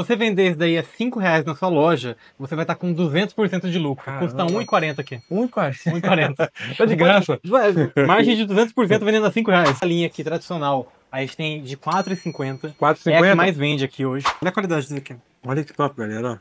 Se você vender isso daí a 5 reais na sua loja, você vai estar tá com 200% de lucro. Caramba. Custa 1,40 aqui. 1,40? 1,40. tá de graça. Margem de 200% vendendo a 5 reais. Essa linha aqui tradicional, a gente tem de 4,50. 4,50? É a que mais vende aqui hoje. Olha a qualidade disso aqui. Olha que top, galera.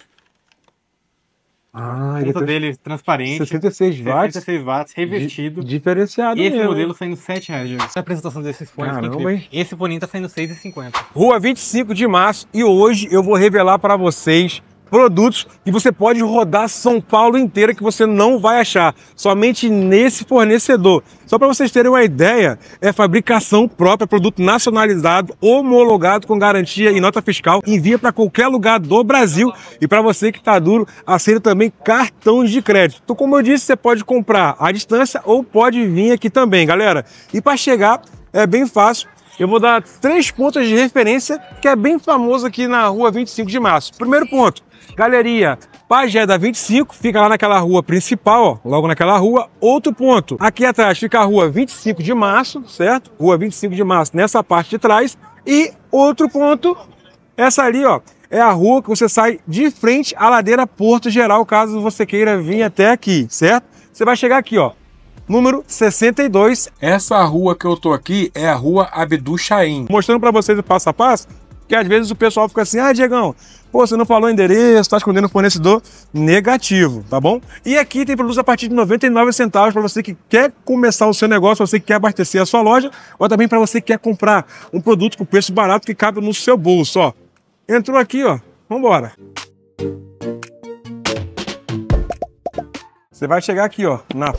Ah, ele trans... dele transparente. 66 watts. 66 watts, revertido. diferenciado Esse mesmo. modelo saindo 7 reais, gente. Essa apresentação desses fones é Caramba, Esse foninho tá saindo 6,50. Rua 25 de março e hoje eu vou revelar para vocês produtos que você pode rodar São Paulo inteira que você não vai achar, somente nesse fornecedor. Só para vocês terem uma ideia, é fabricação própria, produto nacionalizado, homologado com garantia e nota fiscal, envia para qualquer lugar do Brasil e para você que está duro, aceita também cartões de crédito. Então, como eu disse, você pode comprar à distância ou pode vir aqui também, galera. E para chegar é bem fácil. Eu vou dar três pontos de referência que é bem famoso aqui na rua 25 de março. Primeiro ponto, Galeria, Pajé da 25, fica lá naquela rua principal, ó, logo naquela rua. Outro ponto, aqui atrás fica a rua 25 de março, certo? Rua 25 de março, nessa parte de trás. E outro ponto, essa ali, ó, é a rua que você sai de frente à ladeira Porto Geral, caso você queira vir até aqui, certo? Você vai chegar aqui, ó, número 62. Essa rua que eu tô aqui é a rua Abdu Chaim. Mostrando para vocês o passo a passo, porque às vezes o pessoal fica assim, ah, Diegão, pô, você não falou endereço, tá escondendo o fornecedor. Negativo, tá bom? E aqui tem produtos a partir de 99 centavos para você que quer começar o seu negócio, você que quer abastecer a sua loja, ou também para você que quer comprar um produto com preço barato que cabe no seu bolso, ó. Entrou aqui, ó. Vambora. embora. Você vai chegar aqui ó, na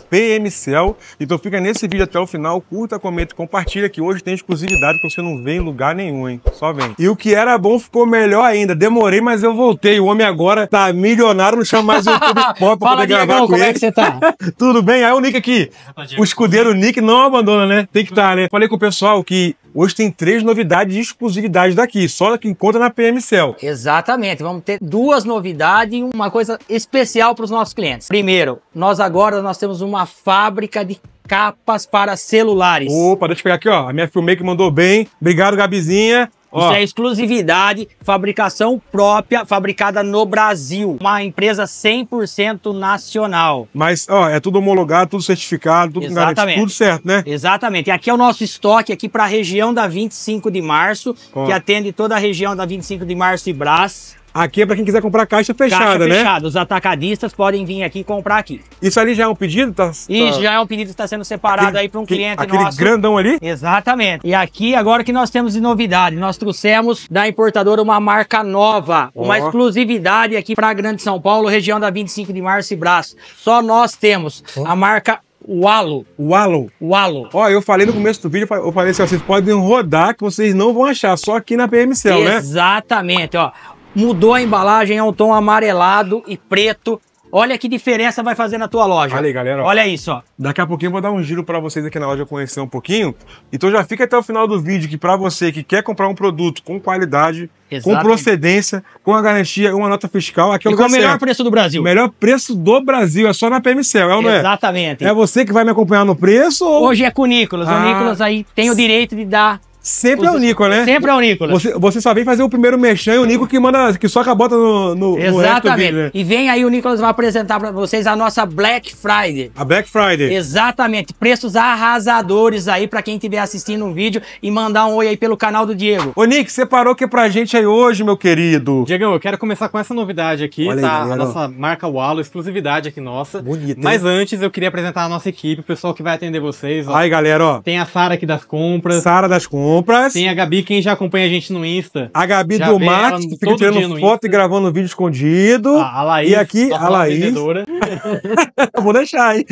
Cell. então fica nesse vídeo até o final, curta, comenta e compartilha que hoje tem exclusividade que você não vê em lugar nenhum, hein? Só vem. E o que era bom ficou melhor ainda. Demorei, mas eu voltei. O homem agora tá milionário, não chama mais o YouTube Pop pra poder gravar com como é ele. é que você tá? Tudo bem? Aí o Nick aqui, o escudeiro Nick não abandona, né? Tem que estar, tá, né? Falei com o pessoal que Hoje tem três novidades de exclusividade daqui, só que encontra na PM Cell. Exatamente, vamos ter duas novidades e uma coisa especial para os nossos clientes. Primeiro, nós agora nós temos uma fábrica de capas para celulares. Opa, deixa eu pegar aqui, ó. A minha filmmaker mandou bem. Obrigado, Gabizinha. Ó. Isso é exclusividade, fabricação própria, fabricada no Brasil. Uma empresa 100% nacional. Mas, ó, é tudo homologado, tudo certificado, tudo Exatamente. tudo certo, né? Exatamente. E aqui é o nosso estoque aqui para a região da 25 de março, ó. que atende toda a região da 25 de março e Brás. Aqui é para quem quiser comprar caixa fechada, caixa né? fechada. Os atacadistas podem vir aqui e comprar aqui. Isso ali já é um pedido? Tá, tá... Isso já é um pedido que está sendo separado aquele, aí para um cliente aquele nosso. Aquele grandão ali? Exatamente. E aqui, agora que nós temos de novidade, nós trouxemos da importadora uma marca nova, oh. uma exclusividade aqui para a Grande São Paulo, região da 25 de Março e Braço. Só nós temos oh. a marca Walo. Walo. Walo. Ó, eu falei no começo do vídeo, eu falei assim, ó, vocês podem rodar que vocês não vão achar, só aqui na PM Cell, né? Exatamente, ó mudou a embalagem é um tom amarelado e preto. Olha que diferença vai fazer na tua loja. Olha aí, galera. Olha isso, ó. Daqui a pouquinho eu vou dar um giro para vocês aqui na loja conhecer um pouquinho. Então já fica até o final do vídeo que para você que quer comprar um produto com qualidade, Exato. com procedência, com a garantia, e uma nota fiscal, aqui é o e com o melhor certo. preço do Brasil. melhor preço do Brasil, é só na PMCel, é ou não é? Exatamente. É você que vai me acompanhar no preço ou... Hoje é com o Nicolas. Ah. O Nicolas aí tem o direito de dar Sempre Os, é o Nico, né? Sempre é o Nicolas. Você, você só vem fazer o primeiro mexão e o Nico que manda, que soca a bota no, no Exatamente. No né? E vem aí o Nicolas vai apresentar para vocês a nossa Black Friday. A Black Friday. Exatamente. Preços arrasadores aí para quem estiver assistindo um vídeo e mandar um oi aí pelo canal do Diego. Ô, Nick, separou que pra gente aí hoje, meu querido? Diego, eu quero começar com essa novidade aqui, Olha tá? Aí, a nossa marca Walo, exclusividade aqui nossa. Bonita. Mas hein? antes eu queria apresentar a nossa equipe, o pessoal que vai atender vocês. Ó. Aí, galera, ó. Tem a Sara aqui das compras. Sara das compras compras. Tem a Gabi, quem já acompanha a gente no Insta. A Gabi do Max, que fica tirando foto e gravando vídeo escondido. A, Laís. E aqui, a Laís. Vou deixar, hein?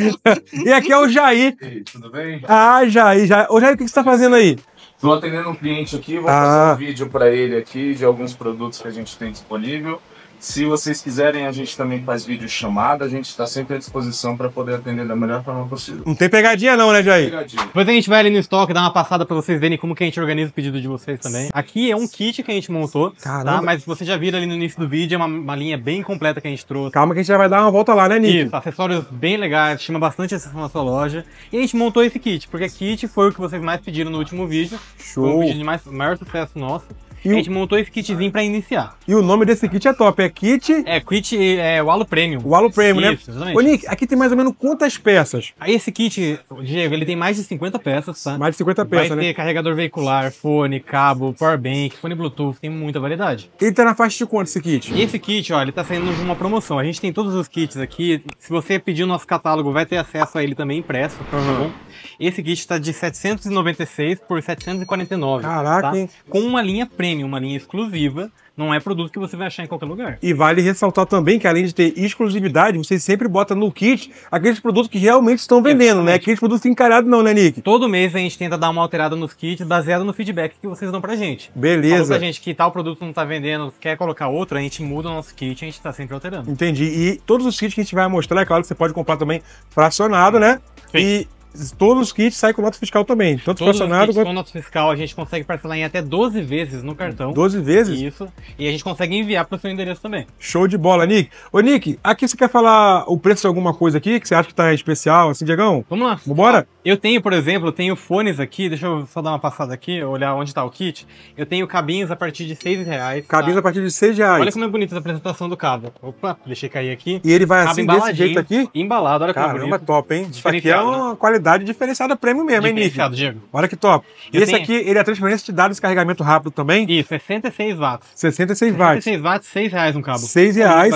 E aqui é o Jair. aí, tudo bem? Ah, Jair, Jair. Ô, Jair, o que, você está fazendo aí? Estou atendendo um cliente aqui, vou ah. fazer um vídeo para ele aqui de alguns produtos que a gente tem disponível. Se vocês quiserem, a gente também faz vídeo chamada, a gente está sempre à disposição para poder atender da melhor forma possível. Não tem pegadinha não, né, Jair? Pegadinha. Depois a gente vai ali no estoque, dar uma passada para vocês verem como que a gente organiza o pedido de vocês também. Aqui é um kit que a gente montou, tá? Caramba. tá? Mas você já viu ali no início do vídeo, é uma, uma, linha bem completa que a gente trouxe. Calma que a gente já vai dar uma volta lá, né, Nick? Isso, acessórios bem legais, chama bastante atenção na sua loja. E a gente montou esse kit, porque kit foi o que vocês mais pediram no último vídeo. Show! Foi o vídeo de mais, maior sucesso nosso. E a gente o... montou esse kitzinho pra iniciar. E o nome desse kit é top, é kit... É, kit é o Halo Premium. O Halo Premium, né? Isso, né? Exatamente. Ô Nick, aqui tem mais ou menos quantas peças? Aí ah, esse kit, Diego, ele tem mais de 50 peças, tá? Mais de 50 peças, Vai né? Vai ter carregador veicular, fone, cabo, powerbank, fone Bluetooth, tem muita variedade. Ele tá na faixa de quanto esse kit? Esse kit, ó, ele tá saindo de uma promoção. A gente tem todos os kits aqui. Se você pedir o nosso catálogo, vai ter acesso a ele também impresso, tá bom? Esse kit tá de 796 por 749, Caraca, tá? hein? Com uma linha Premium uma linha exclusiva, não é produto que você vai achar em qualquer lugar. E vale ressaltar também que além de ter exclusividade, você sempre bota no kit aqueles produtos que realmente estão vendendo, né? Exatamente. né? Aqueles produtos encalhados não, né, Nick? Todo mês a gente tenta dar uma alterada nos kits baseado no feedback que vocês dão pra gente. Beleza. Falou pra gente que tal produto não tá vendendo, quer colocar outro, a gente muda o nosso kit e a gente tá sempre alterando. Entendi. E todos os kits que a gente vai mostrar, é claro que você pode comprar também fracionado, né? Sim. E todos os kits saem com nota fiscal também. Tanto todos fracionado os kits quanto... com nota fiscal, a gente consegue parcelar em até 12 vezes no cartão. 12 vezes? Isso. E a gente consegue enviar para o seu endereço também. Show de bola, Nick. Ô, Nick, aqui você quer falar o preço de alguma coisa aqui que você acha que está especial, assim, Diegão? Vamos lá. Vambora? Eu tenho, por exemplo, eu tenho fones aqui, deixa eu só dar uma passada aqui, olhar onde está o kit. Eu tenho cabinhos a partir de 6 reais. Cabins tá? a partir de 6 reais. Olha como é bonita essa apresentação do cabo. Opa, deixei cair aqui. E ele vai Cabe assim, desse jeito aqui? Embalado, olha Caramba, como é bonito. Caramba, top, hein? Isso aqui é uma né? qualidade qualidade diferenciada premium mesmo, hein, Nick? Diego. Olha que top. Eu Esse tenho... aqui, ele é transferência de dados de carregamento rápido também. Isso, 66 watts. 66 watts. 66 watts, 6 reais um cabo. 6 tá reais.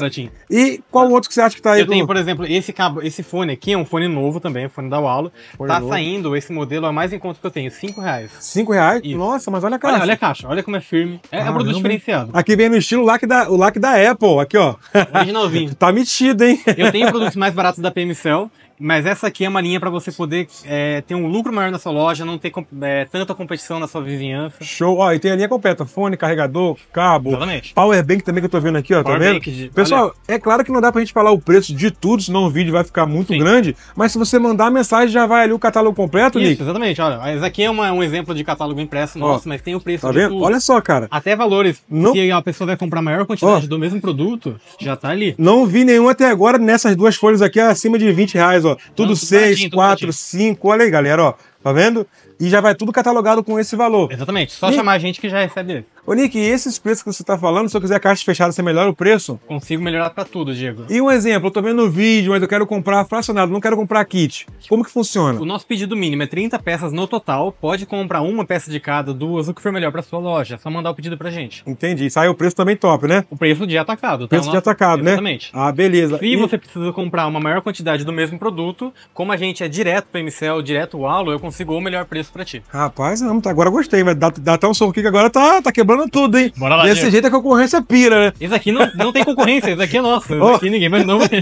E qual tá. outro que você acha que tá aí? Eu do... tenho, por exemplo, esse cabo, esse fone aqui é um fone novo também, é um fone da Walu. tá novo. saindo, esse modelo é mais em conta que eu tenho, 5 reais. 5 reais? Isso. Nossa, mas olha a caixa. Olha, olha a caixa, olha como é firme. É, é um produto diferenciado. Aqui vem no estilo lac da, o lac da Apple, aqui ó. Originalzinho. tá metido, hein? Eu tenho produtos mais baratos da PMCell, mas essa aqui é uma linha para você poder é, ter um lucro maior na sua loja, não ter é, tanta competição na sua vizinhança. Show! Ó, e tem a linha completa: fone, carregador, cabo, Exatamente. powerbank também que eu tô vendo aqui, ó. Powerbank, tá vendo? De... Pessoal, Olha. é claro que não dá pra gente falar o preço de tudo, senão o vídeo vai ficar muito Sim. grande. Mas se você mandar a mensagem, já vai ali o catálogo completo, Isso, Nick. Exatamente, olha. Mas aqui é uma, um exemplo de catálogo impresso nosso, ó, mas tem o preço tá vendo? Tudo. Olha só, cara. Até valores. Não... Se a pessoa vai comprar maior quantidade ó. do mesmo produto, já tá ali. Não vi nenhum até agora nessas duas folhas aqui acima de 20 reais, ó. Tudo 6, 4, 5. Olha aí, galera, ó. Tá vendo? E já vai tudo catalogado com esse valor. Exatamente. Só e... chamar a gente que já recebe Ô, Nick, e esses preços que você tá falando, se eu quiser caixa fechada, você melhora o preço? Consigo melhorar para tudo, Diego. E um exemplo, eu tô vendo o vídeo, mas eu quero comprar fracionado, não quero comprar kit. Como que funciona? O nosso pedido mínimo é 30 peças no total, pode comprar uma peça de cada, duas, o que for melhor para sua loja, é só mandar o pedido pra gente. Entendi, sai o preço também top, né? O preço de atacado, tá? Preço nosso... de atacado, Exatamente. né? Exatamente. Ah, beleza. Se e... você precisa comprar uma maior quantidade do mesmo produto, como a gente é direto pro MCL, direto o Alo, eu consigo o melhor preço para ti. Rapaz, não, tá? agora gostei, mas dá, dá até um sorriso que agora tá, tá quebrando manipulando tudo, hein? Bora lá, Desse gente. jeito a concorrência pira, né? Esse aqui não, não tem concorrência, esse aqui é nosso. Esse oh. aqui ninguém mas não vai,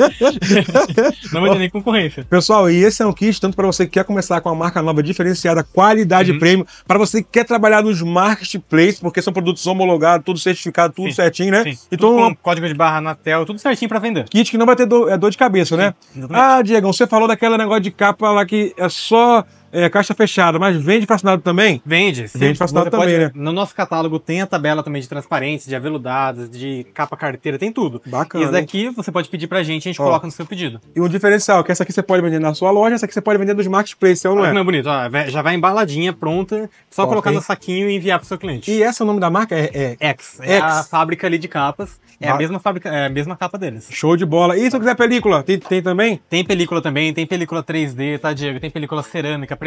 não vai ter nem concorrência. Pessoal, e esse é um kit tanto para você que quer começar com uma marca nova diferenciada, qualidade uhum. prêmio, para você que quer trabalhar nos marketplaces, porque são produtos homologados, tudo certificado, tudo Sim. certinho, né? Sim. Então, tudo com código de barra na tela, tudo certinho para vender. Kit que não vai ter dor, é dor de cabeça, né? Sim. né? Exatamente. Ah, Diego, você falou daquela negócio de capa lá que é só é, caixa fechada, mas vende fracionado também? Vende, sim. Vende fracionado Você também, pode... né? No nosso catálogo tem a tabela também de transparência, de aveludados, de capa carteira, tem tudo. Bacana. Isso daqui você pode pedir pra gente, a gente Ó. coloca no seu pedido. E um diferencial, que essa aqui você pode vender na sua loja, essa aqui você pode vender nos marketplaces, ou não é? Não é bonito, Ó, já vai embaladinha, pronta, só Ó, colocar tem. no saquinho e enviar pro seu cliente. E essa é o nome da marca é, é... X, é X. a fábrica ali de capas. É a mesma fábrica, é a mesma capa deles. Show de bola. E se eu quiser película, tem, tem também? Tem película também, tem película 3D, tá, Diego? Tem película cerâmica,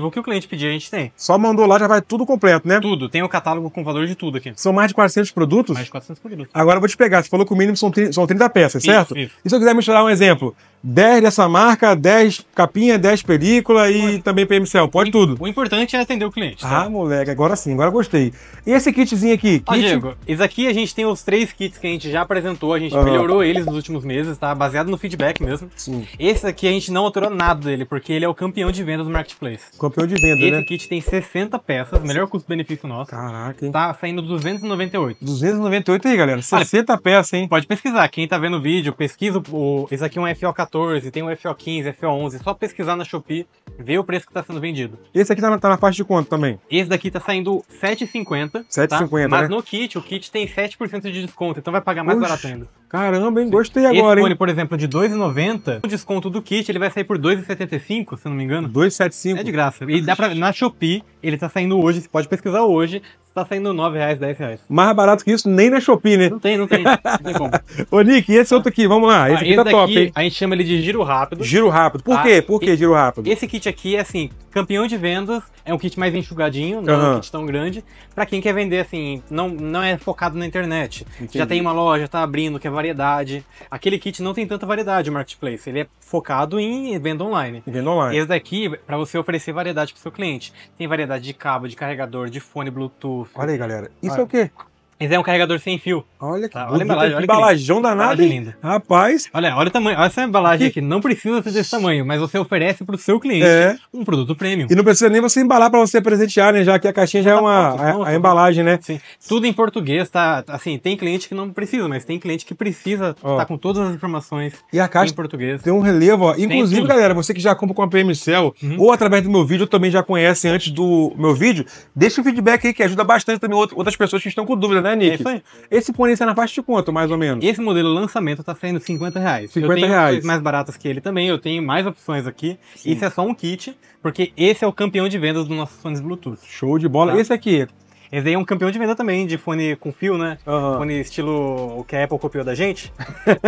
o que o cliente pedir a gente tem. Só mandou lá, já vai tudo completo, né? Tudo, tem o catálogo com valor de tudo aqui. São mais de 400 produtos? Mais de 400 produtos. Agora eu vou te pegar, você falou que o mínimo são 30, são 30 peças, isso, certo? Isso. E se eu quiser misturar um exemplo, 10 dessa marca, 10 capinha, 10 película e também PMCL. Pode o tudo. O importante é atender o cliente. Tá? Ah, moleque, agora sim, agora gostei. E esse kitzinho aqui? Ó, kit... Diego, aqui a gente tem os três kits que a gente já apresentou, a gente uhum. melhorou eles nos últimos meses, tá? Baseado no feedback mesmo. Sim. Esse aqui a gente não alterou nada dele, porque ele é o campeão de vendas do Marketplace. Campeão de venda esse né? Esse kit tem 60 peças, melhor custo-benefício nosso. Caraca, hein? Tá saindo 298. 298 aí, galera. 60 peças, hein? Pode pesquisar. Quem tá vendo o vídeo, pesquisa o... Esse aqui é um FO14. 14 tem o FO15, FO11, é só pesquisar na Shopee, ver o preço que está sendo vendido. Esse aqui tá na, tá na, parte de quanto também? Esse daqui tá saindo 7,50. 7,50, tá? Mas né? no kit, o kit tem 7% de desconto, então vai pagar mais Ux. barato ainda. Caramba, hein? Gostei Esse agora, Esse hein? por exemplo, de 2,90, o desconto do kit ele vai sair por 2,75, se não me engano. 2,75? É de graça. E dá pra, na Shopee, ele tá saindo hoje, você pode pesquisar hoje, tá saindo 9 reais, reais. Mais barato que isso, nem na Shopee, né? Não tem, não tem. Não tem como. Ô, Nick, e esse outro aqui? Vamos lá, esse ah, aqui tá esse tá daqui, top, hein? A gente chama ele de giro rápido. Giro rápido. Por ah, quê? Por e, quê giro rápido? Esse kit aqui é, assim, campeão de vendas, é um kit mais enxugadinho, não uhum. é um kit tão grande, pra quem quer vender, assim, não, não é focado na internet. Entendi. Já tem uma loja, tá abrindo, quer variar variedade. Aquele kit não tem tanta variedade, Marketplace. Ele é focado em venda online. Venda online. Esse daqui, para você oferecer variedade pro seu cliente. Tem variedade de cabo, de carregador, de fone Bluetooth. Olha aí, galera. Isso Olha. é o quê? Mas é um carregador sem fio. Olha que, tá, olha embalagem, que olha embalajão que danado, embalagem linda. Rapaz. Olha, olha o tamanho. Olha essa embalagem aqui. Não precisa ser desse tamanho, mas você oferece para o seu cliente é. um produto premium. E não precisa nem você embalar para você presentear, né? Já que a caixinha já é tá uma pronto, a, é, a, é embalagem, né? Sim. Tudo em português, tá? Assim, tem cliente que não precisa, mas tem cliente que precisa estar tá com todas as informações e a caixa em português. Tem um relevo, ó. Inclusive, galera, você que já compra com a PM Cell uhum. ou através do meu vídeo, também já conhece antes do meu vídeo, deixa o feedback aí que ajuda bastante também outras pessoas que estão com dúvida, né, é Nick? Esse fone está na faixa de quanto, mais ou menos? Esse modelo lançamento está saindo 50 reais. 50 eu tenho reais. mais baratas que ele também, eu tenho mais opções aqui. Sim. Isso é só um kit, porque esse é o campeão de vendas dos nossos fones Bluetooth. Show de bola. Tá? Esse aqui, esse aí é um campeão de venda também, de fone com fio, né? Uhum. Fone estilo o que a Apple copiou da gente.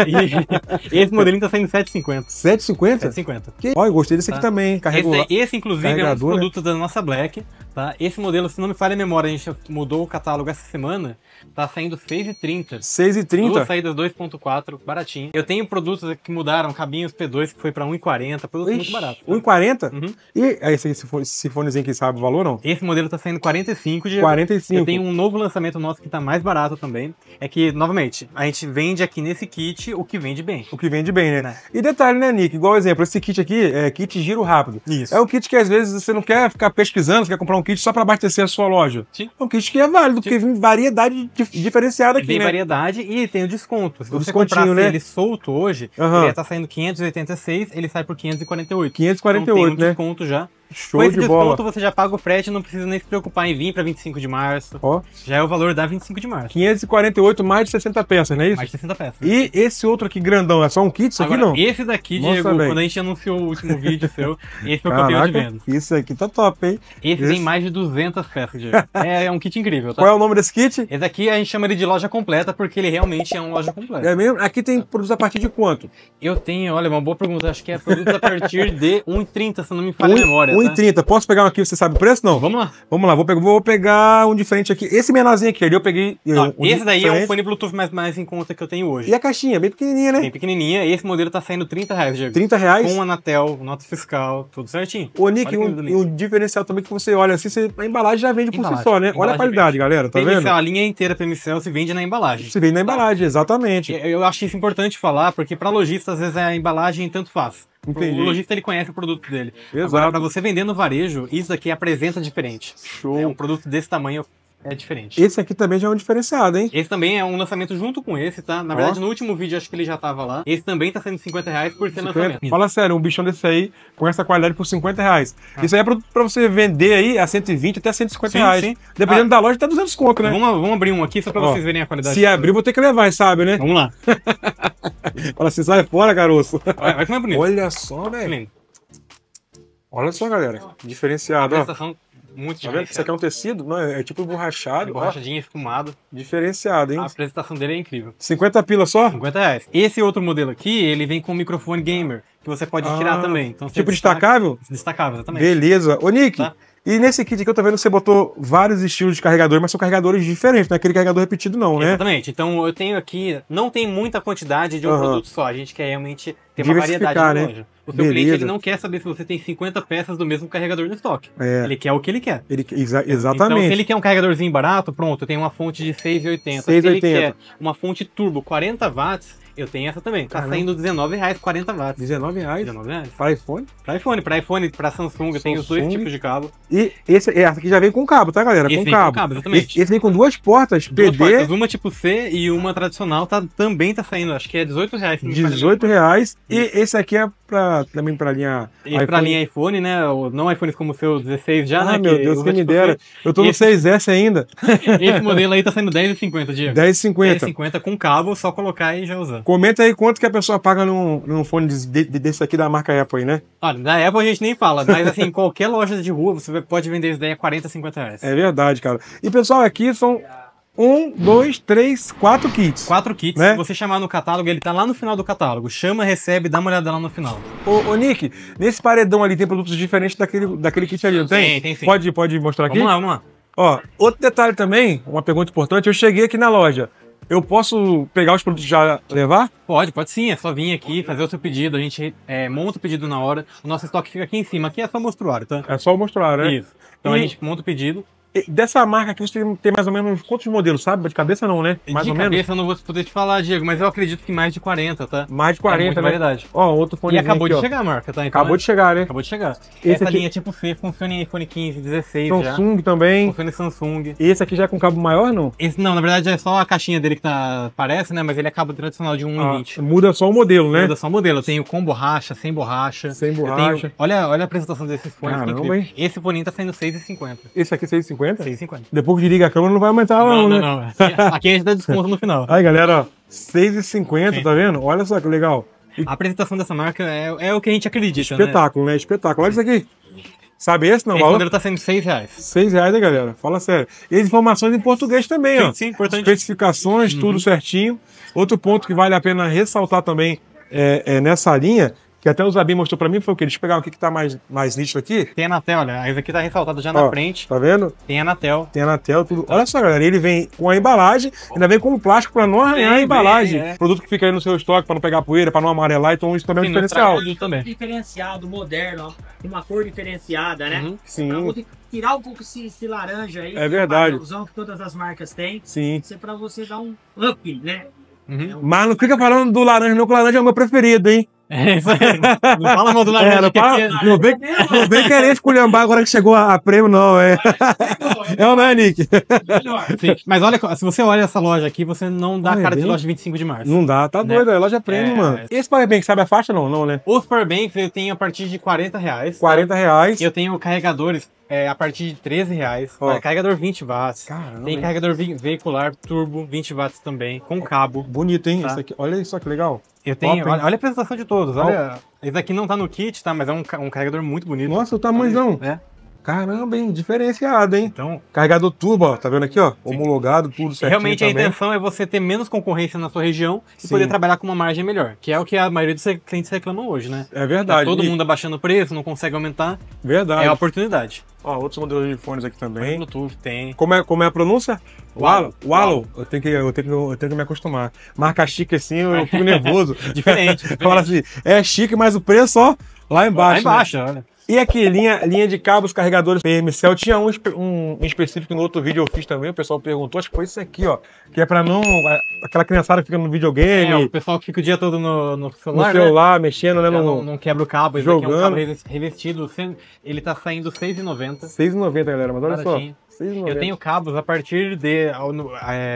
e esse modelinho tá saindo 7,50. 7,50? 7,50. Olha, Ó, eu gostei desse tá. aqui também, Carregou... Esse, esse, inclusive, é um dos né? produtos né? da nossa Black. Tá? Esse modelo, se não me falha a memória, a gente mudou o catálogo essa semana, tá saindo 6,30. 6,30? Duas saídas 2,4, baratinho. Eu tenho produtos que mudaram, cabinhos P2 que foi pra 1,40, produto muito barato. Tá? 1,40? Uhum. E esse, esse, fonezinho que sabe o valor não? Esse modelo tá saindo 45 de 45. Eu tenho um novo lançamento nosso que tá mais barato também. É que, novamente, a gente vende aqui nesse kit o que vende bem. O que vende bem, né? né? E detalhe, né, Nick? Igual exemplo, esse kit aqui é kit giro rápido. Isso. É um kit que às vezes você não quer ficar pesquisando, você quer comprar um kit só para abastecer a sua loja. Sim. É um kit que é válido, porque vem variedade diferenciada aqui, tem né? variedade e tem o desconto. Se o você comprasse né? ele solto hoje, uhum. ele ia estar tá saindo 586, ele sai por 548. 548, então, tem um né? desconto já Show Com esse de desconto bola. você já paga o frete, não precisa nem se preocupar em vir para 25 de março. Ó. Já é o valor da 25 de março. 548 mais de 60 peças, não é isso? Mais de 60 peças. E esse outro aqui grandão, é só um kit isso Agora, aqui não? Esse daqui, Nossa, Diego, bem. quando a gente anunciou o último vídeo seu, esse foi o campeão de venda. Isso aqui tá top, hein? Esse, esse... tem mais de 200 peças, Diego. é, é um kit incrível, tá? Qual é o nome desse kit? Esse aqui a gente chama ele de loja completa porque ele realmente é uma loja completa. É mesmo? Aqui tem produtos a partir de quanto? Eu tenho, olha, uma boa pergunta. Acho que é produtos a partir de 1,30, se não me falha a memória. 1,30. Posso pegar um aqui, você sabe o preço? Não. Vamos lá. Vamos lá, vou pegar, vou pegar um diferente aqui. Esse menorzinho aqui, ali eu peguei. Não, eh, um esse daí diferente. é um fone Bluetooth mais, mais em conta que eu tenho hoje. E a caixinha, bem pequenininha, né? Bem pequenininha. Esse modelo tá saindo 30 reais, Diego. 30 reais? Com Anatel, nota fiscal, tudo certinho. Ô, Nick, um, um, diferencial também que você olha assim, você, a embalagem já vende por embalagem. si só, né? Olha a qualidade, vende. galera, tá PMCL, vendo? A linha inteira PMCL se vende na embalagem. Se vende na embalagem, exatamente. Eu, acho isso importante falar, porque para lojista às vezes, é a embalagem tanto faz. Entendi. O lojista ele conhece o produto dele. Exato. Agora, para você vender no varejo, isso daqui apresenta diferente. Show. É um produto desse tamanho é diferente. Esse aqui também já é um diferenciado, hein? Esse também é um lançamento junto com esse, tá? Na verdade, oh. no último vídeo acho que ele já tava lá. Esse também tá sendo 50 reais por ser 50? lançamento. Fala sério, um bichão desse aí, com essa qualidade por 50 reais. Ah. Isso aí é pra, pra, você vender aí a 120 até 150 sim, reais. Sim. Dependendo ah. da loja, tá 200 conto, né? Vamos, vamos abrir um aqui só pra oh. vocês verem a qualidade. Se abrir, vou ter que levar, sabe, né? Vamos lá. Fala assim, sai fora, garoto. Vai, vai é bonito. Olha só, velho. Olha só, galera. Diferenciado, ó. Muito tá diferenciado. Isso aqui é um tecido, não, é, é tipo borrachado. É borrachadinho, esfumado. Diferenciado, hein? A apresentação dele é incrível. 50 pila só? 50 reais. Esse outro modelo aqui, ele vem com microfone gamer que você pode ah, tirar também. Então, tipo destacável? Destacável, exatamente. Beleza. Ô, Nick, tá? E nesse kit aqui eu tô vendo que você botou vários estilos de carregador, mas são carregadores diferentes, não é aquele carregador repetido não, né? Exatamente. Então eu tenho aqui, não tem muita quantidade de um produto só, a gente quer realmente ter uma variedade né? loja. O seu Beleza. cliente ele não quer saber se você tem 50 peças do mesmo carregador no estoque. É. Ele quer o que ele quer. Ele, exa exatamente. Então se ele quer um carregadorzinho barato, pronto, tem uma fonte de 6,80. 6,80. Se ele quer uma fonte turbo 40 watts, eu tenho essa também. Tá Caramba. saindo R$19,40 reais 40 watts. R$19,00? reais? Para iPhone? Para iPhone, para iPhone, para Samsung, eu tenho os dois tipos de cabo. E esse, essa aqui já vem com cabo, tá, galera? Esse com vem cabo. com cabo, exatamente. Esse, esse vem com duas portas, duas PD. Portas, uma tipo C e uma tradicional tá, também tá saindo, acho que é R$18,00. R$18,00. E esse aqui é para também para linha. E iPhone. pra linha iPhone, né? Não iPhones como o seu 16 já, ah, né? Ah, meu Deus, que me dera. Eu tô no esse, 6S ainda. Esse modelo aí tá saindo 10,50, Diego. 10,50. 50 com cabo, só colocar e já usar. Comenta aí quanto que a pessoa paga num, num fone de, de, desse aqui da marca Apple aí, né? Olha, da Apple a gente nem fala, mas assim, qualquer loja de rua você pode vender isso daí a 40, 50 reais. É verdade, cara. E pessoal, aqui são um, dois, três, quatro kits. Quatro kits. Né? Se você chamar no catálogo, ele tá lá no final do catálogo. Chama, recebe, dá uma olhada lá no final. Ô, ô Nick, nesse paredão ali tem produtos diferentes daquele, daquele kit ali, não tem? Tem, tem sim. Pode, pode mostrar aqui? Vamos lá, vamos lá. Ó, outro detalhe também, uma pergunta importante. Eu cheguei aqui na loja. Eu posso pegar os produtos já levar? Pode, pode sim. É só vir aqui, fazer o seu pedido. A gente é, monta o pedido na hora. O nosso estoque fica aqui em cima. Aqui é só o mostruário, tá? É só o mostruário, né? Isso. Então e... a gente monta o pedido. Dessa marca aqui você tem mais ou menos quantos modelos, sabe? De cabeça não, né? Mais de ou cabeça menos. eu não vou poder te falar, Diego, mas eu acredito que mais de 40, tá? Mais de 40, é né? variedade. Ó, outro fone E acabou aqui, de ó. chegar a marca, tá? Então, acabou de chegar, né? Acabou de chegar. Esse Essa aqui... linha é tipo C funciona em iPhone 15, 16 Samsung já. também. Funciona em Samsung. Esse aqui já é com cabo maior, não? Esse não, na verdade é só a caixinha dele que tá... parece, né? Mas ele é cabo tradicional de 1,20. Ah, muda só o modelo, né? Muda só o modelo. Eu tenho com borracha, sem borracha. Sem borracha. Tenho... Olha, olha a apresentação desses fones. Caramba, hein? Esse fone tá saindo 6,50. Esse aqui é 6,50? 6,50? 6,50. Depois que liga a câmera, não vai aumentar não, não, né? Não, não. Aqui a gente dá desconto no final. Aí, galera, 6,50, tá vendo? Olha só que legal. E... A apresentação dessa marca é, é o que a gente acredita, né? Espetáculo, né? né? Espetáculo. Olha isso aqui. Sabe esse, não? O valor... modelo tá sendo 6 reais. 6 reais, né, galera? Fala sério. E as informações em português também, sim, ó. Sim, importante. Especificações, uhum. tudo certinho. Outro ponto que vale a pena ressaltar também é, é, nessa linha que até o Zabin mostrou para mim, foi o quê? Deixa eu pegar o que, que tá mais, mais nítido aqui. Tem Anatel, olha. Esse aqui tá ressaltado já ó, na frente. Tá vendo? Tem Anatel. Tem Anatel, tudo. Então. Olha só, galera. Ele vem com a embalagem, ainda vem com o plástico para não arranhar a embalagem. Bem, é. Produto que fica aí no seu estoque para não pegar poeira, para não amarelar. Então isso também Sim, é um diferencial. Também. Diferenciado, moderno, ó. Uma cor diferenciada, né? Uhum. Sim tirar um pouco esse, esse laranja aí. É verdade. Que todas as marcas têm. Sim. Isso é pra você dar um up, né? Uhum. É Mas não fica falando do laranja, não, que o laranja é o meu preferido, hein? É isso aí. Não fala mal do nariz. É, não, fala, é não, vem, não vem querer esculhambar agora que chegou a, a prêmio, não. É, é o Nanic. É assim. mas olha, se você olha essa loja aqui, você não dá ah, cara bem... de loja 25 de março. Não dá, tá né? doido. É loja prêmio, é, mano. Esse Power sabe a faixa? Não, não, né? Os Power eu tenho a partir de 40 reais. 40 reais. Eu tenho carregadores é, a partir de 13 reais. Oh. Carregador 20 watts. Caramba, tem carregador ve veicular turbo 20 watts também, com é cabo. Bonito, hein? Tá? aqui. Olha só que legal. Eu tenho. Top, olha, olha, a apresentação de todos. Olha. olha. Esse aqui não tá no kit, tá? Mas é um, um carregador muito bonito. Nossa, o tamanhozão. É. Caramba, hein? Diferenciado, hein? Então, Carregador turbo, ó, tá vendo aqui, ó? Homologado, tudo certinho. Realmente a intenção é você ter menos concorrência na sua região e Sim. poder trabalhar com uma margem melhor, que é o que a maioria dos clientes reclamam hoje, né? É verdade. Tá todo e... mundo abaixando o preço, não consegue aumentar. Verdade. É a oportunidade. Ó, outros modelos de fones aqui também. Tem Bluetooth, tem. Como é, como é a pronúncia? Wallow. Wallow. Eu tenho que, eu tenho que, eu tenho que me acostumar. Marca chique assim, eu, eu fico nervoso. diferente. diferente. Fala assim, é chique, mas o preço, ó, lá embaixo. Lá embaixo, né? olha. E aqui, linha, linha de cabos, carregadores PMC. Eu tinha um, um, um específico no outro vídeo eu fiz também, o pessoal perguntou, acho que foi isso aqui, ó. Que é pra não. Aquela criançada que fica no videogame. É, o pessoal que fica o dia todo no, no celular. No celular, né? mexendo, né? No, não, não quebra o cabo, jogando. Esse aqui é um cabo revestido. Ele tá saindo R$6,90. R$6,90, galera, mas olha Baratinho. só. 6,90. Eu tenho cabos a partir de é,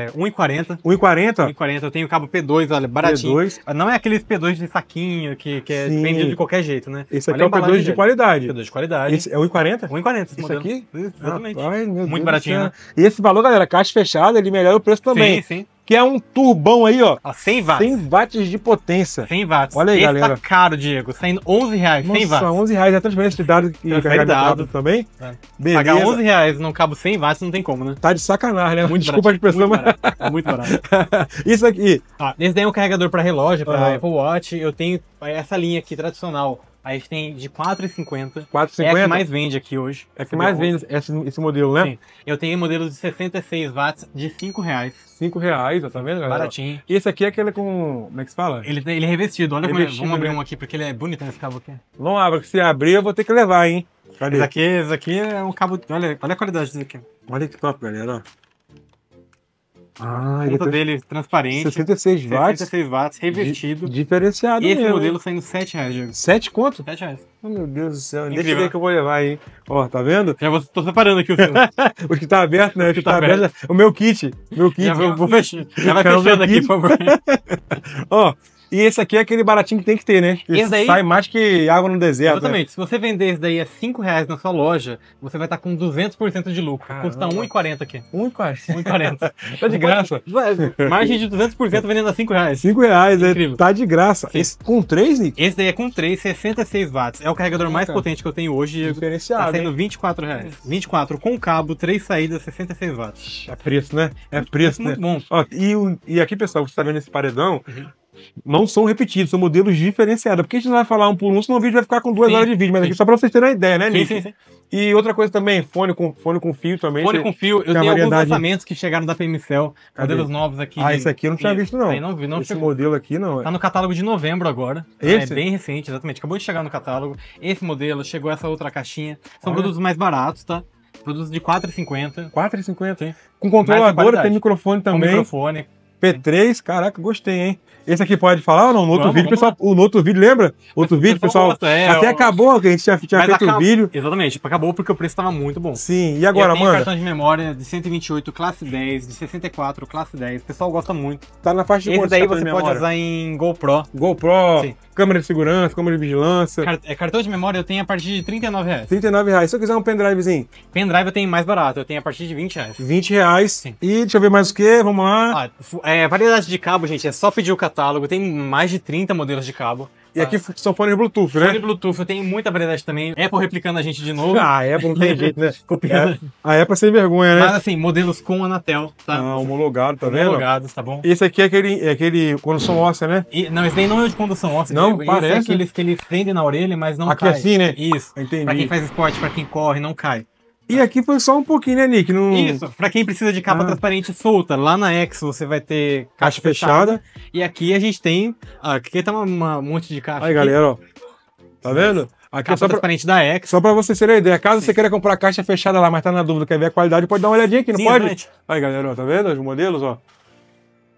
1,40. 1,40? 1,40. Eu tenho cabo P2, olha, baratinho. P2. Ah, não é aqueles P2 de saquinho que, que é vendido de qualquer jeito, né? Esse aqui olha é um P2 de dele. qualidade. P2 de qualidade. Esse é 1,40? 1,40 esse Isso aqui? Exatamente. Rapaz, Muito Deus baratinho, né? E esse valor, galera, caixa fechada, ele melhora o preço também. Sim, sim que é um turbão aí, ó. ó 100 watts. 100 watts de potência. 100 watts. Olha aí, Esse tá galera. tá caro, Diego. Saindo 11 reais, Nossa, watts. 11 reais. É transferência de dados e carregado também. É. Beleza. Pagar 11 reais num cabo 100 watts não tem como, né? Tá de sacanagem, né? Muito Desculpa barato, a expressão, mas... muito barato. Isso aqui. Ah, esse daí é um carregador para relógio, para uhum. Apple Watch. Eu tenho essa linha aqui tradicional a gente tem de 4,50. 4,50? É a que mais vende aqui hoje. É a que mais vende esse, esse modelo, né? Sim. Eu tenho modelo de 66 watts de 5 reais. 5 reais, ó, tá vendo, galera? Baratinho. Esse aqui é aquele com... Como é que se fala? Ele, ele é revestido. Olha revestido, como é. Vamos abrir né? um aqui, porque ele é bonito né, esse cabo aqui. Não abra, que se abrir eu vou ter que levar, hein? Cadê? Esse aqui, esse aqui é um cabo... Olha, olha a qualidade desse aqui. Olha que top, galera, ó. Ah, ele tem... dele transparente. 66 watts. 66 watts, revestido. Di diferenciado e esse mesmo. modelo saindo 7 reais, Diego. 7 quanto? 7 reais. Oh, meu Deus do céu. Incrível. Deixa eu ver né? que eu vou levar aí. Ó, tá vendo? Já vou, tô separando aqui o filme. o que tá aberto, né? O que tá, tá aberto. aberto. É o meu kit. Meu kit. Já, vou, vou fechar. Já vai fechando aqui, por favor. Ó, e esse aqui é aquele baratinho que tem que ter, né? Esse, esse daí... Sai mais que água no deserto. Né? Exatamente. Né? Se você vender esse daí a 5 reais na sua loja, você vai estar tá com 200% de lucro. Caramba. Custa 1,40 aqui. 1,40? 1,40. tá de graça. Margem de 200% vendendo a 5 reais. 5 reais, é incrível. Tá de graça. Esse, com 3, Nick? Esse daí é com 3, 66 watts. É o carregador Eita. mais potente que eu tenho hoje. Diferenciado. Tá sendo hein? 24 reais. 24 com cabo, 3 saídas, 66 watts. É preço, né? É preço, é preço né? Muito bom. Ó, e, e aqui, pessoal, você tá vendo esse paredão? Uhum não são repetidos, são modelos diferenciados. Porque a gente não vai falar um por um, senão o vídeo vai ficar com duas sim, horas de vídeo, mas sim. aqui só para vocês terem uma ideia, né, Nick? Sim, sim, sim. E outra coisa também, fone com, fone com fio também. Fone com fio, eu tenho variedade. alguns lançamentos que chegaram da PMCell, Cadê? modelos novos aqui. Ah, esse aqui eu não tinha visto, não. não, vi, não esse chegou. modelo aqui não. É. Tá no catálogo de novembro agora. Ah, é esse? É bem recente, exatamente. Acabou de chegar no catálogo. Esse modelo, chegou essa outra caixinha. São Olha. produtos mais baratos, tá? Produtos de R$4,50, hein Com controladora, tem microfone também. Com microfone. P3, caraca, gostei, hein? Esse aqui pode falar ou não? No outro vamos, vídeo, vamos pessoal. Lá. No outro vídeo, lembra? Outro Mas, vídeo, pessoal. pessoal é, até eu... acabou, que a gente tinha, tinha feito acaba... o vídeo. Exatamente, tipo, acabou porque o preço estava muito bom. Sim, e agora, mano? cartão de memória de 128, classe 10, de 64, classe 10. O pessoal gosta muito. Tá na faixa de Esse daí você pode usar em GoPro. GoPro. Sim câmera de segurança, câmera de vigilância. Car é, cartão de memória eu tenho a partir de 39 reais. 39 reais. Se eu quiser um pendrivezinho. Pendrive eu tenho mais barato, eu tenho a partir de 20 reais. 20 reais. Sim. E deixa eu ver mais o que, vamos lá. Ah, é, variedade de cabo, gente, é só pedir o catálogo, tem mais de 30 modelos de cabo. E aqui ah. são fones Bluetooth, né? Fone Bluetooth, eu tenho muita variedade também. Apple replicando a gente de novo. Ah, a Apple não tem jeito, né? Copiando. É. A Apple é sem vergonha, né? Mas assim, modelos com Anatel, tá? Ah, homologado, tá vendo? Homologados, tá bom. Esse aqui é aquele, é aquele condução óssea, né? E, não, esse daí não é o de condução óssea. Não, esse é parece. é aqueles que ele prendem na orelha, mas não aqui cai. Aqui assim, né? Isso. Entendi. Pra quem faz esporte, pra quem corre, não cai. E aqui foi só um pouquinho, né, Nick? Isso, pra quem precisa de capa ah. transparente solta, lá na X você vai ter caixa, caixa fechada. fechada. E aqui a gente tem. Ah, aqui tá um monte de caixa. Aí, aqui. galera, ó. Tá vendo? Aqui capa é só transparente pra, da X. Só pra vocês terem ideia. Caso Sim. você queira comprar caixa fechada lá, mas tá na dúvida, quer ver a qualidade, pode dar uma olhadinha aqui, não Sim, pode? Exatamente. Aí, galera, ó, tá vendo os modelos, ó?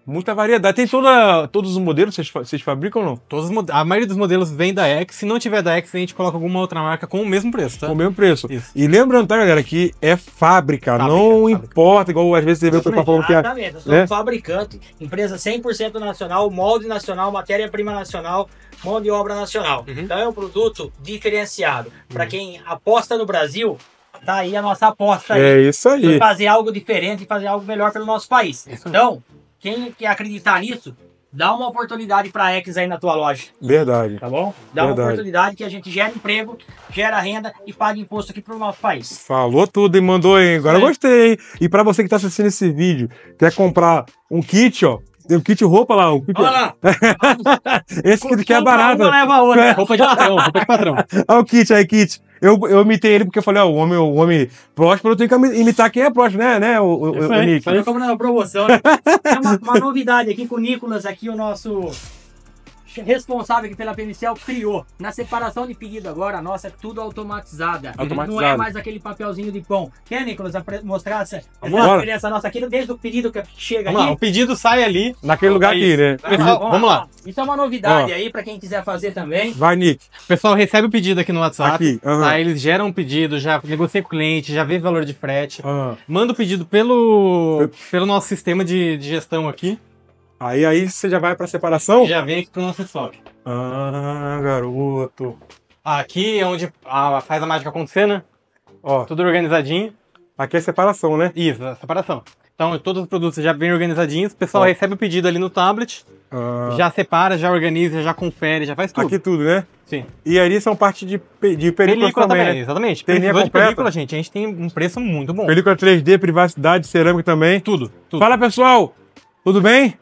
Muita variedade. Tem toda, todos os modelos, vocês, vocês fabricam ou não? Todos a maioria dos modelos vem da X. Se não tiver da X, a gente coloca alguma outra marca com o mesmo preço, tá? Com o mesmo preço. Isso. E lembrando, tá, galera, que é fábrica. fábrica não fábrica. importa, igual às vezes você vê o pessoal falando que é. Exatamente. sou né? fabricante, empresa 100% nacional, molde nacional, matéria-prima nacional, mão de obra nacional. Uhum. Então é um produto diferenciado. Uhum. Para quem aposta no Brasil, tá aí a nossa aposta. É aí, isso aí. Fazer algo diferente e fazer algo melhor pelo nosso país. então. Quem quer acreditar nisso, dá uma oportunidade para a X aí na tua loja. Verdade. Tá bom? Dá Verdade. uma oportunidade que a gente gera emprego, gera renda e paga imposto aqui para o nosso país. Falou tudo e mandou, hein? Agora é. gostei, hein? E para você que está assistindo esse vídeo, quer comprar um kit, ó, tem um kit roupa lá. Um kit... Olha lá! Esse kit que é então, barato. leva a outra. É. Roupa de patrão, roupa de patrão. Olha o kit aí, kit. Eu, eu imitei ele porque eu falei, ó, o homem, o homem próspero tem que imitar quem é próspero, né, né, o, o, é, o Nick? Falei como na promoção, né? Tem uma, uma novidade aqui com o Nicolas, aqui, o nosso responsável pela Penicel criou. Na separação de pedido agora, a nossa é tudo automatizada. Não é mais aquele papelzinho de pão. Quer, Nicolas, mostrar essa, essa nossa aqui, desde o pedido que chega vamos aqui? Lá, o pedido sai ali. Naquele lugar aqui, né? Pessoal, vamos, vamos lá. lá. Isso é uma novidade aí para quem quiser fazer também. Vai, Nick. pessoal recebe o pedido aqui no WhatsApp. Aqui, tá? Eles geram o um pedido, já negocia com o cliente, já vê o valor de frete. Manda o pedido pelo, pelo nosso sistema de, de gestão aqui. Aí aí você já vai pra separação? Já vem aqui pro nosso swap. Ah, garoto. Aqui é onde a, faz a mágica acontecer, né? Ó. Tudo organizadinho. Aqui é separação, né? Isso, é separação. Então todos os produtos já bem organizadinhos. O pessoal Ó. recebe o pedido ali no tablet. Ah. Já separa, já organiza, já confere, já faz tudo. Aqui tudo, né? Sim. E ali são parte de, pe de película também, também né? Exatamente. Película Precisou de película, gente. A gente tem um preço muito bom. Película 3D, privacidade, cerâmica também. Tudo, tudo. Fala, pessoal! Tudo bem?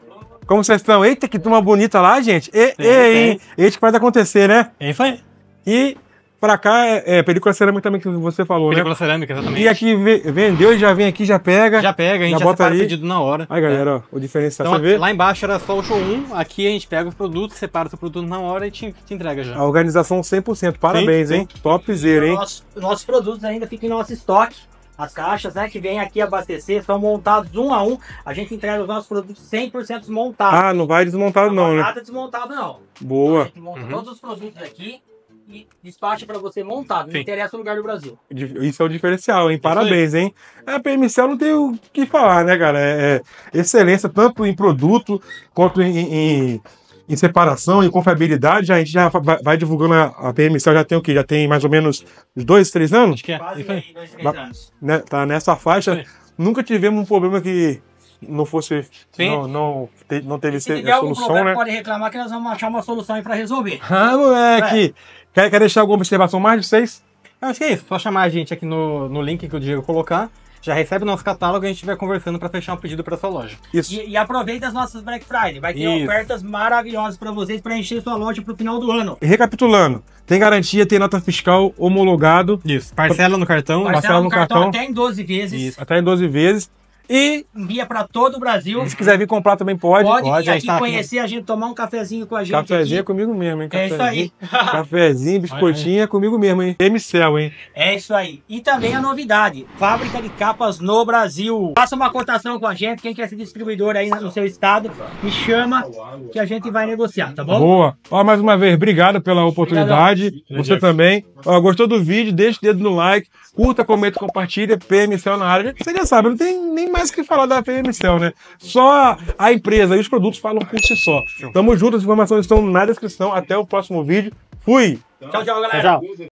Como vocês estão? Eita, que turma bonita lá, gente. E, sim, e, hein? Eita, que pode acontecer, né? É isso aí. E pra cá, é, é película cerâmica também que você falou, película né? Película cerâmica, exatamente. E aqui vendeu e já vem aqui, já pega. Já pega, a gente já, já bota separa ali. o pedido na hora. Aí, galera, né? ó, o diferencial, então, você vê? Lá embaixo era só o show 1, aqui a gente pega os produtos, separa o produto na hora e te, te entrega já. A organização 100%, parabéns, sim, sim. hein? Topzera, hein? Nosso, nossos produtos ainda ficam em nosso estoque as caixas né, que vêm aqui abastecer são montados um a um. A gente entrega os nossos produtos 100% montados. Ah, não vai desmontado não, não né? Nada desmontado não. Boa. Então, monta uhum. todos os produtos aqui e despacha para você montado. Não Sim. interessa o lugar do Brasil. Isso é o diferencial, hein? Parabéns, hein? A PMCL não tem o que falar, né, cara? É, é excelência tanto em produto quanto em, em em separação, e confiabilidade, a gente já vai, vai divulgando a, a PMCL, já tem o quê? Já tem mais ou menos dois, três anos? Acho que é. Quase dois, três anos. Né, tá nessa faixa. Nunca tivemos um problema que não fosse. Não, não, te, não teve se solução, né? pode reclamar que nós vamos achar uma solução aí pra resolver. Ah, moleque! É. Quer, quer deixar alguma observação mais de vocês? Eu acho que é isso. Só chamar a gente aqui no, no link que o Diego colocar já recebe o nosso catálogo e a gente vai conversando para fechar um pedido para sua loja. Isso. E, e aproveita as nossas Black Friday, vai ter Isso. ofertas maravilhosas para vocês para encher sua loja para o final do ano. Recapitulando, tem garantia, tem nota fiscal homologado. Isso. Parcela no cartão, parcela, parcela no, no cartão, cartão, até em 12 vezes. Isso, até em 12 vezes. E envia para todo o Brasil. Se quiser vir comprar também pode. Pode, pode vir aqui tá conhecer aqui. a gente, tomar um cafezinho com a gente. Cafezinho é aqui. é comigo mesmo, hein? Cafezinho, é isso aí. cafezinho, biscoitinho é comigo mesmo, hein? MCL, hein? É isso aí. E também a novidade, fábrica de capas no Brasil. Faça uma cotação com a gente, quem quer ser distribuidor aí no seu estado, me chama que a gente vai negociar, tá bom? Boa. Ó, mais uma vez, obrigado pela oportunidade. Obrigado. Você também. Ó, gostou do vídeo? Deixa o dedo no like, curta, comenta, compartilha, PMCL na área. Você já sabe, não tem nem mais o que falar da PMCL, né? Só a empresa e os produtos falam por si só. Tamo junto, as informações estão na descrição. Até o próximo vídeo. Fui! Tchau, tchau, galera! Tchau, tchau.